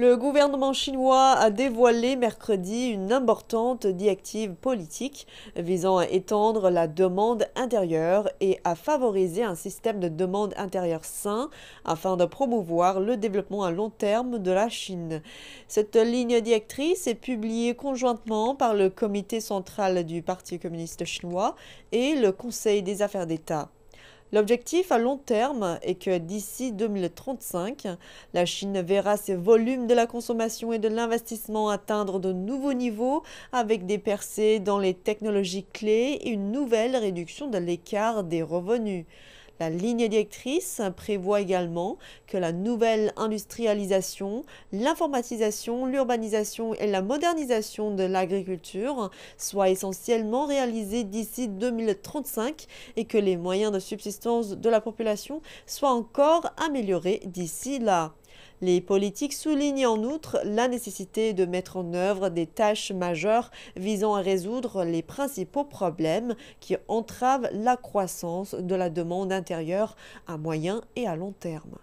Le gouvernement chinois a dévoilé mercredi une importante directive politique visant à étendre la demande intérieure et à favoriser un système de demande intérieure sain afin de promouvoir le développement à long terme de la Chine. Cette ligne directrice est publiée conjointement par le Comité central du Parti communiste chinois et le Conseil des affaires d'État. L'objectif à long terme est que d'ici 2035, la Chine verra ses volumes de la consommation et de l'investissement atteindre de nouveaux niveaux avec des percées dans les technologies clés et une nouvelle réduction de l'écart des revenus. La ligne directrice prévoit également que la nouvelle industrialisation, l'informatisation, l'urbanisation et la modernisation de l'agriculture soient essentiellement réalisées d'ici 2035 et que les moyens de subsistance de la population soient encore améliorés d'ici là. Les politiques soulignent en outre la nécessité de mettre en œuvre des tâches majeures visant à résoudre les principaux problèmes qui entravent la croissance de la demande intérieure à moyen et à long terme.